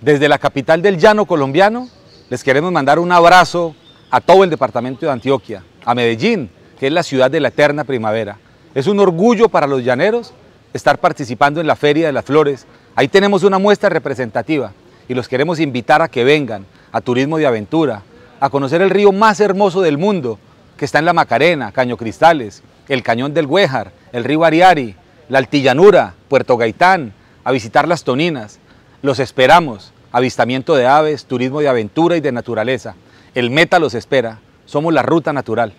Desde la capital del llano colombiano, les queremos mandar un abrazo a todo el departamento de Antioquia, a Medellín, que es la ciudad de la eterna primavera. Es un orgullo para los llaneros estar participando en la Feria de las Flores. Ahí tenemos una muestra representativa y los queremos invitar a que vengan a Turismo de Aventura, a conocer el río más hermoso del mundo, que está en la Macarena, Caño Cristales, el Cañón del Güejar, el río Ariari, la Altillanura, Puerto Gaitán, a visitar las Toninas, los esperamos. Avistamiento de aves, turismo de aventura y de naturaleza. El meta los espera. Somos la ruta natural.